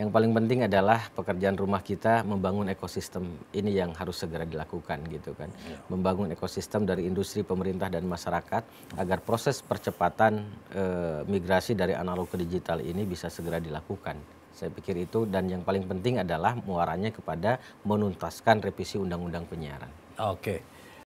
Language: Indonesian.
Yang paling penting adalah pekerjaan rumah kita membangun ekosistem. Ini yang harus segera dilakukan gitu kan. Iya. Membangun ekosistem dari industri, pemerintah dan masyarakat agar proses percepatan e, migrasi dari analog ke digital ini bisa segera dilakukan. Saya pikir itu dan yang paling penting adalah muaranya kepada menuntaskan revisi undang-undang penyiaran. Oke. Okay.